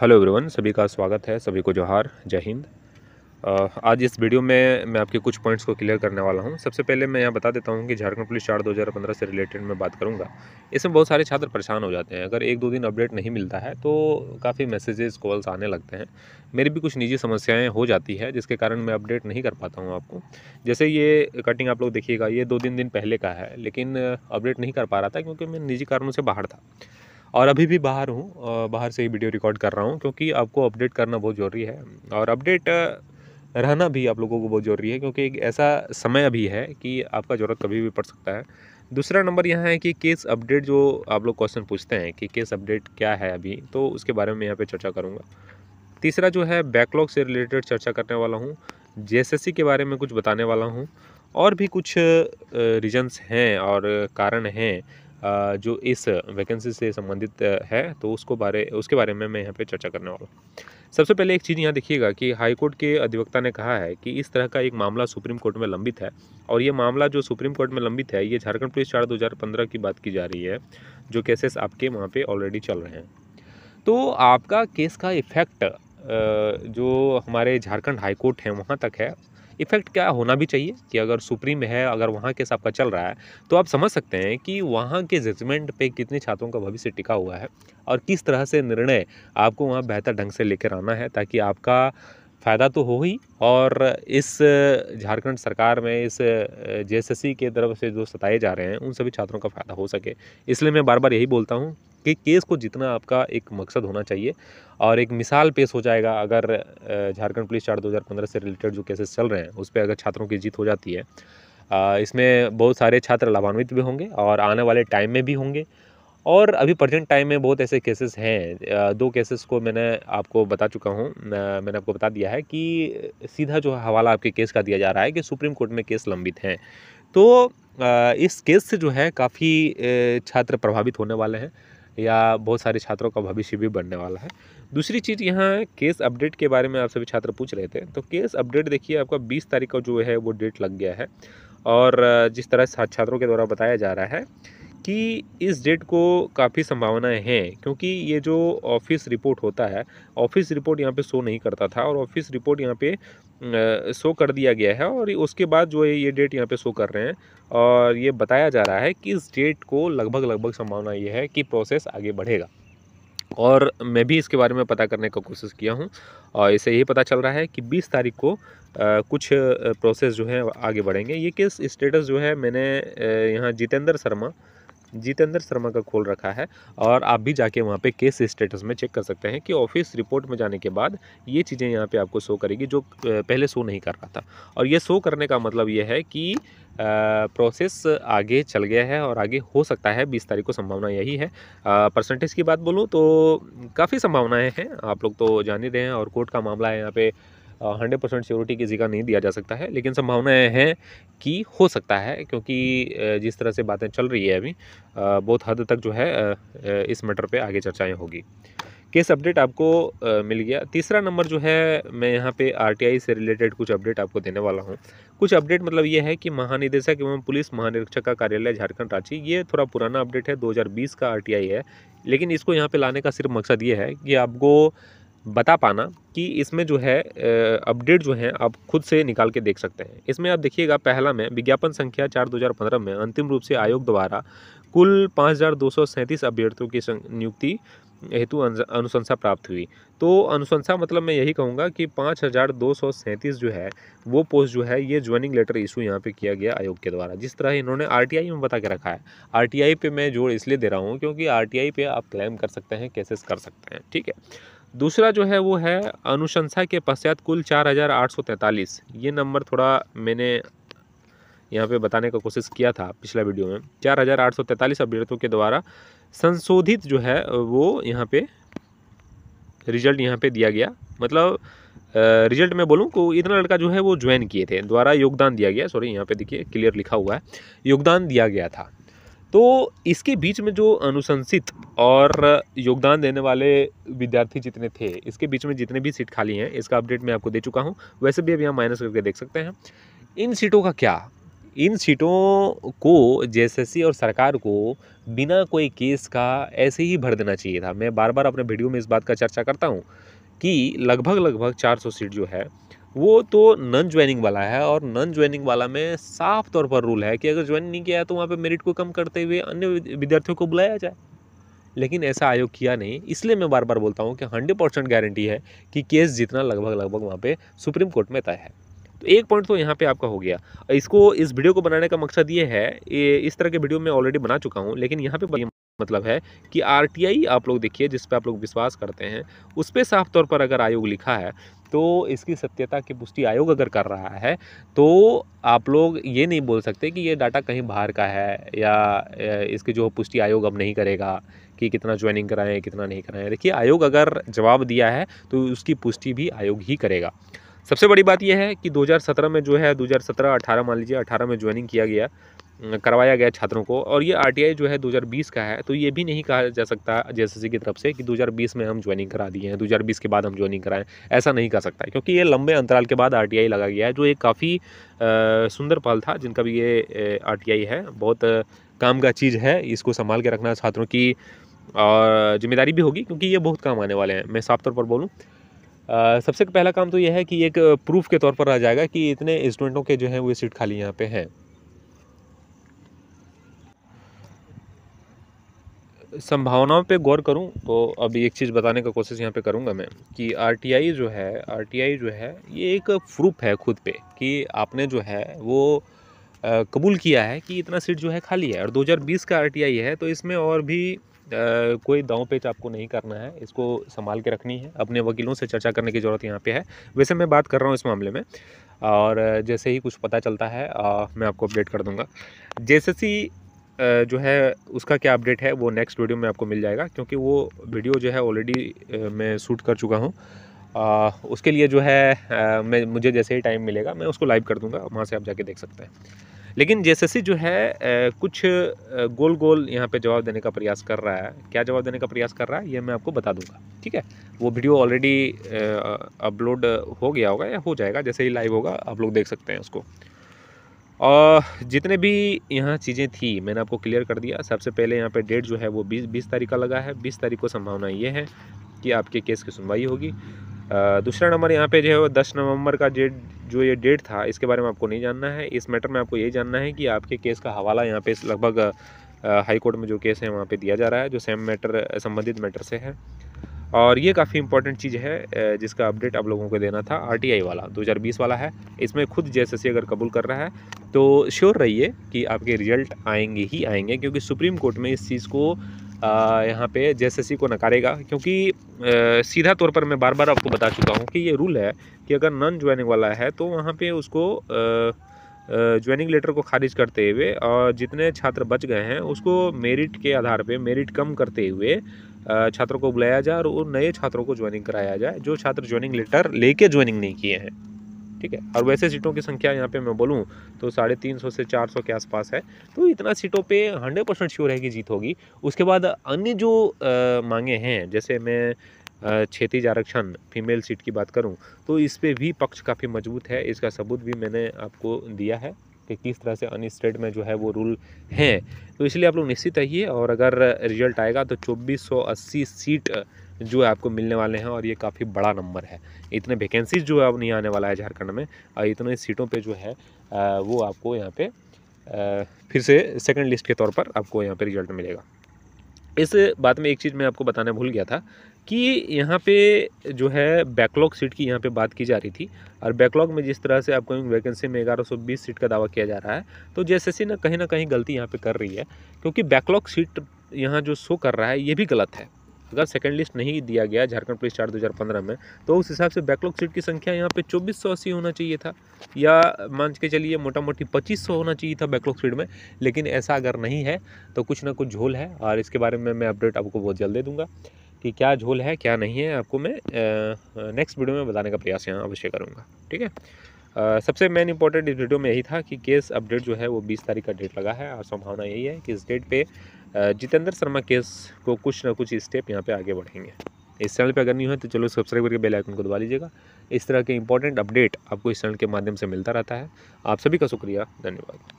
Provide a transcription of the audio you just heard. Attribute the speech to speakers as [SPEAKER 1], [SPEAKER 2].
[SPEAKER 1] hello everyone सभी का स्वागत है सभी को जोहार जय हिंद आज इस वीडियो में मैं आपके कुछ पॉइंट्स को क्लियर करने वाला हूं सबसे पहले मैं यहां बता देता हूं कि झारखंड पुलिस चार 2015 से रिलेटेड मैं बात करूंगा इसमें बहुत सारे छात्र परेशान हो जाते हैं अगर एक दो दिन अपडेट नहीं मिलता है तो काफ़ी मैसेजेस कॉल्स आने लगते हैं मेरी भी कुछ निजी समस्याएँ हो जाती है जिसके कारण मैं अपडेट नहीं कर पाता हूँ आपको जैसे ये कटिंग आप लोग देखिएगा ये दो तीन दिन पहले का है लेकिन अपडेट नहीं कर पा रहा था क्योंकि मैं निजी कारणों से बाहर था और अभी भी बाहर हूँ बाहर से ही वीडियो रिकॉर्ड कर रहा हूँ क्योंकि आपको अपडेट करना बहुत ज़रूरी है और अपडेट रहना भी आप लोगों को बहुत ज़रूरी है क्योंकि एक ऐसा समय अभी है कि आपका ज़रूरत कभी भी पड़ सकता है दूसरा नंबर यहाँ है कि केस अपडेट जो आप लोग क्वेश्चन पूछते हैं कि केस अपडेट क्या है अभी तो उसके बारे में यहाँ पर चर्चा करूँगा तीसरा जो है बैकलॉग से रिलेटेड चर्चा करने वाला हूँ जेएसएससी के बारे में कुछ बताने वाला हूँ और भी कुछ रीजन्स हैं और कारण हैं जो इस वैकेंसी से संबंधित है तो उसको बारे उसके बारे में मैं यहाँ पे चर्चा करने वाला हूँ सबसे पहले एक चीज़ यहाँ देखिएगा कि हाईकोर्ट के अधिवक्ता ने कहा है कि इस तरह का एक मामला सुप्रीम कोर्ट में लंबित है और ये मामला जो सुप्रीम कोर्ट में लंबित है ये झारखंड पुलिस चार दो की बात की जा रही है जो केसेस आपके वहाँ पर ऑलरेडी चल रहे हैं तो आपका केस का इफेक्ट जो हमारे झारखंड हाईकोर्ट है वहाँ तक है इफ़ेक्ट क्या होना भी चाहिए कि अगर सुप्रीम है अगर वहाँ केस आपका चल रहा है तो आप समझ सकते हैं कि वहाँ के जजमेंट पे कितने छात्रों का भविष्य टिका हुआ है और किस तरह से निर्णय आपको वहाँ बेहतर ढंग से लेकर आना है ताकि आपका फ़ायदा तो हो ही और इस झारखंड सरकार में इस जे के तरफ से जो सताए जा रहे हैं उन सभी छात्रों का फ़ायदा हो सके इसलिए मैं बार बार यही बोलता हूँ के केस को जीतना आपका एक मकसद होना चाहिए और एक मिसाल पेश हो जाएगा अगर झारखंड पुलिस चार 2015 से रिलेटेड जो केसेस चल रहे हैं उस पर अगर छात्रों की जीत हो जाती है इसमें बहुत सारे छात्र लाभान्वित भी होंगे और आने वाले टाइम में भी होंगे और अभी प्रजेंट टाइम में बहुत ऐसे केसेस हैं दो केसेस को मैंने आपको बता चुका हूँ मैंने आपको बता दिया है कि सीधा जो हवाला आपके केस का दिया जा रहा है कि सुप्रीम कोर्ट में केस लंबित हैं तो इस केस से जो है काफ़ी छात्र प्रभावित होने वाले हैं या बहुत सारे छात्रों का भविष्य भी बनने वाला है दूसरी चीज़ यहाँ केस अपडेट के बारे में आप सभी छात्र पूछ रहे थे तो केस अपडेट देखिए आपका बीस तारीख का जो है वो डेट लग गया है और जिस तरह छात्रों के द्वारा बताया जा रहा है कि इस डेट को काफ़ी संभावनाएं हैं क्योंकि ये जो ऑफिस रिपोर्ट होता है ऑफिस रिपोर्ट यहाँ पे शो नहीं करता था और ऑफिस रिपोर्ट यहाँ पे शो कर दिया गया है और उसके बाद जो है ये डेट यहाँ पे शो कर रहे हैं और ये बताया जा रहा है कि इस डेट को लगभग लगभग संभावना ये है कि प्रोसेस आगे बढ़ेगा और मैं भी इसके बारे में पता करने का कोशिश किया हूँ और इसे यही पता चल रहा है कि 20 तारीख को आ, कुछ प्रोसेस जो है आगे बढ़ेंगे ये किस स्टेटस जो है मैंने यहाँ जितेंद्र शर्मा जितेंद्र शर्मा का खोल रखा है और आप भी जाके वहाँ पे केस स्टेटस में चेक कर सकते हैं कि ऑफिस रिपोर्ट में जाने के बाद ये चीज़ें यहाँ पे आपको शो करेगी जो पहले शो नहीं कर रहा था और ये शो करने का मतलब ये है कि प्रोसेस आगे चल गया है और आगे हो सकता है बीस तारीख को संभावना यही है परसेंटेज की बात बोलूँ तो काफ़ी संभावनाएँ हैं आप लोग तो जान ही रहे हैं और कोर्ट का मामला है यहाँ पर हंड्रेड परसेंट श्योरिटी किसी का नहीं दिया जा सकता है लेकिन संभावनाएं हैं कि हो सकता है क्योंकि जिस तरह से बातें चल रही है अभी बहुत हद तक जो है इस मैटर पर आगे चर्चाएँ होगी केस अपडेट आपको मिल गया तीसरा नंबर जो है मैं यहाँ पे आरटीआई से रिलेटेड कुछ अपडेट आपको देने वाला हूँ कुछ अपडेट मतलब ये है कि महानिदेशक एवं पुलिस महानिरीक्षक का कार्यालय झारखंड रांची ये थोड़ा पुराना अपडेट है 2020 का आरटीआई है लेकिन इसको यहाँ पे लाने का सिर्फ मकसद ये है कि आपको बता पाना कि इसमें जो है अपडेट जो है आप खुद से निकाल के देख सकते हैं इसमें आप देखिएगा पहला में विज्ञापन संख्या चार पंद्रह में अंतिम रूप से आयोग द्वारा कुल पाँच हज़ार दो सौ सैंतीस अभ्यर्थियों की नियुक्ति हेतु अनुशंसा प्राप्त हुई तो अनुशंसा मतलब मैं यही कहूँगा कि पाँच हज़ार दो सौ सैंतीस जो है वो पोस्ट जो है ये ज्वाइनिंग लेटर इशू यहाँ पे किया गया आयोग के द्वारा जिस तरह इन्होंने आरटीआई में बता के रखा है आरटीआई पे मैं जोर इसलिए दे रहा हूँ क्योंकि आरटीआई पे आप क्लेम कर सकते हैं केसेस कर सकते हैं ठीक है दूसरा जो है वो है अनुशंसा के पश्चात कुल चार हज़ार आठ सौ तैंतालीस ये नंबर थोड़ा मैंने यहाँ पे बताने का कोशिश किया था पिछला वीडियो में चार हज़ार आठ सौ तैंतालीस अभ्यर्थियों के द्वारा संशोधित जो है वो यहाँ पे रिजल्ट यहाँ पे दिया गया मतलब रिजल्ट में बोलूँ को इतना लड़का जो है वो ज्वाइन किए थे द्वारा योगदान दिया गया सॉरी यहाँ पे देखिए क्लियर लिखा हुआ है योगदान दिया गया था तो इसके बीच में जो अनुशंसित और योगदान देने वाले विद्यार्थी जितने थे इसके बीच में जितने भी सीट खाली हैं इसका अपडेट मैं आपको दे चुका हूँ वैसे भी अभी यहाँ माइनस करके देख सकते हैं इन सीटों का क्या इन सीटों को जेएसएससी और सरकार को बिना कोई केस का ऐसे ही भर देना चाहिए था मैं बार बार अपने वीडियो में इस बात का चर्चा करता हूँ कि लगभग लगभग 400 सीट जो है वो तो नॉन ज्वाइनिंग वाला है और नॉन ज्वाइनिंग वाला में साफ तौर पर रूल है कि अगर ज्वाइन नहीं किया तो वहाँ पर मेरिट को कम करते हुए अन्य विद्यार्थियों को बुलाया जाए लेकिन ऐसा आयोग किया नहीं इसलिए मैं बार बार बोलता हूँ कि हंड्रेड परसेंट गारंटी है कि केस जितना लगभग लगभग वहाँ पे सुप्रीम कोर्ट में तय है तो एक पॉइंट तो यहाँ पे आपका हो गया इसको इस वीडियो को बनाने का मकसद ये है इस तरह के वीडियो मैं ऑलरेडी बना चुका हूँ लेकिन यहाँ पे मतलब है कि आरटीआई आप लोग देखिए जिस पर आप लोग विश्वास करते हैं उस पर साफ तौर पर अगर आयोग लिखा है तो इसकी सत्यता की पुष्टि आयोग अगर कर रहा है तो आप लोग ये नहीं बोल सकते कि ये डाटा कहीं बाहर का है या इसकी जो पुष्टि आयोग अब नहीं करेगा कि कितना ज्वाइनिंग कराएं कितना नहीं कराएं देखिए आयोग अगर जवाब दिया है तो उसकी पुष्टि भी आयोग ही करेगा सबसे बड़ी बात यह है कि 2017 में जो है 2017 18 मान लीजिए 18 में ज्वाइनिंग किया गया करवाया गया छात्रों को और ये आरटीआई जो है 2020 का है तो ये भी नहीं कहा जा सकता जे की तरफ से कि 2020 में हम ज्वाइनिंग करा दिए हैं 2020 के बाद हम ज्वाइनिंग कराएं ऐसा नहीं कर सकता क्योंकि ये लंबे अंतराल के बाद आरटीआई लगा गया है जो एक काफ़ी सुंदर पल था जिनका भी ये आरटीआई है बहुत काम का चीज़ है इसको संभाल के रखना छात्रों की और जिम्मेदारी भी होगी क्योंकि ये बहुत काम आने वाले हैं मैं साफ तौर पर बोलूँ सबसे पहला काम तो यह है कि एक प्रूफ के तौर पर आ जाएगा कि इतने स्टूडेंटों के जो हैं वो सीट खाली यहाँ पर हैं संभावनाओं पे गौर करूं तो अभी एक चीज़ बताने का कोशिश यहाँ पे करूँगा मैं कि आरटीआई जो है आरटीआई जो है ये एक प्रूफ है खुद पे कि आपने जो है वो कबूल किया है कि इतना सीट जो है खाली है और 2020 का आरटीआई है तो इसमें और भी आ, कोई दाव पेच आपको नहीं करना है इसको संभाल के रखनी है अपने वकीलों से चर्चा करने की ज़रूरत यहाँ पे है वैसे मैं बात कर रहा हूँ इस मामले में और जैसे ही कुछ पता चलता है आ, मैं आपको अपडेट कर दूँगा जे जो है उसका क्या अपडेट है वो नेक्स्ट वीडियो में आपको मिल जाएगा क्योंकि वो वीडियो जो है ऑलरेडी मैं शूट कर चुका हूँ उसके लिए जो है मैं मुझे जैसे ही टाइम मिलेगा मैं उसको लाइव कर दूँगा वहाँ से आप जाके देख सकते हैं लेकिन जे जो है कुछ गोल गोल यहाँ पे जवाब देने का प्रयास कर रहा है क्या जवाब देने का प्रयास कर रहा है ये मैं आपको बता दूंगा ठीक है वो वीडियो ऑलरेडी अपलोड हो गया होगा या हो जाएगा जैसे ही लाइव होगा आप लोग देख सकते हैं उसको और जितने भी यहाँ चीज़ें थी मैंने आपको क्लियर कर दिया सबसे पहले यहाँ पे डेट जो है वो बीस बीस तारीख का लगा है बीस तारीख को संभावना ये है कि आपके केस की सुनवाई होगी दूसरा नंबर यहाँ पे जो है वो दस नवंबर का डेट जो ये डेट था इसके बारे में आपको नहीं जानना है इस मैटर में आपको ये जानना है कि आपके केस का हवाला यहाँ पर लगभग हाईकोर्ट में जो केस है वहाँ पर दिया जा रहा है जो सेम मैटर संबंधित मैटर से है और ये काफ़ी इंपॉर्टेंट चीज़ है जिसका अपडेट आप लोगों को देना था आरटीआई वाला 2020 वाला है इसमें खुद जैसे अगर कबूल कर रहा है तो श्योर रहिए कि आपके रिजल्ट आएंगे ही आएंगे क्योंकि सुप्रीम कोर्ट में इस चीज़ को यहाँ पे जेएसएससी को नकारेगा क्योंकि आ, सीधा तौर पर मैं बार बार आपको बता चुका हूँ कि ये रूल है कि अगर नॉन ज्वाइनिंग वाला है तो वहाँ पर उसको ज्वाइनिंग लेटर को खारिज करते हुए और जितने छात्र बच गए हैं उसको मेरिट के आधार पे मेरिट कम करते हुए छात्रों को बुलाया जाए और उन नए छात्रों को ज्वाइनिंग कराया जाए जो छात्र ज्वाइनिंग लेटर लेके ज्वाइनिंग नहीं किए हैं ठीक है और वैसे सीटों की संख्या यहाँ पे मैं बोलूँ तो साढ़े तीन सौ से चार सौ के आसपास है तो इतना सीटों पे हंड्रेड परसेंट श्योर है कि जीत होगी उसके बाद अन्य जो आ, मांगे हैं जैसे मैं क्षेत्रीय आरक्षण फीमेल सीट की बात करूँ तो इस पर भी पक्ष काफ़ी मजबूत है इसका सबूत भी मैंने आपको दिया है कि किस तरह से अन स्टेट में जो है वो रूल हैं तो इसलिए आप लोग निश्चित रहिए और अगर रिजल्ट आएगा तो चौबीस सीट जो है आपको मिलने वाले हैं और ये काफ़ी बड़ा नंबर है इतने वैकेंसीज जो है अब नहीं आने वाला है झारखंड में और इतने सीटों पे जो है वो आपको यहाँ पे फिर से सेकंड लिस्ट के तौर पर आपको यहाँ पे रिजल्ट मिलेगा इस बात में एक चीज़ मैं आपको बताना भूल गया था कि यहाँ पे जो है बैकलॉग सीट की यहाँ पे बात की जा रही थी और बैकलॉग में जिस तरह से आपको वैकेंसी में बीस सीट का दावा किया जा रहा है तो जैसे ना कहीं ना कहीं गलती यहाँ पे कर रही है क्योंकि बैकलॉग सीट यहाँ जो शो कर रहा है ये भी गलत है अगर सेकेंड लिस्ट नहीं दिया गया झारखंड पुलिस चार दो में तो उस हिसाब से बैकलॉग सीट की संख्या यहाँ पे चौबीस सौ अस्सी होना चाहिए था या मान के चलिए मोटा मोटी पच्चीस सौ होना चाहिए था बैकलॉग सीट में लेकिन ऐसा अगर नहीं है तो कुछ ना कुछ झोल है और इसके बारे में मैं अपडेट आपको बहुत जल्द दे दूँगा कि क्या झोल है क्या नहीं है आपको मैं नेक्स्ट वीडियो में बताने का प्रयास यहाँ अवश्य करूँगा ठीक है Uh, सबसे मेन इंपॉर्टेंट इस वीडियो में यही था कि केस अपडेट जो है वो 20 तारीख का डेट लगा है और संभावना यही है कि इस डेट पे जितेंद्र शर्मा केस को कुछ ना कुछ स्टेप यहाँ पे आगे बढ़ेंगे इस चैनल पे अगर नहीं हो तो चलो सब्सक्राइब करके बेल आइकन को दबा लीजिएगा इस तरह के इंपॉर्टेंट अपडेट आपको इस चैनल के माध्यम से मिलता रहता है आप सभी का शुक्रिया धन्यवाद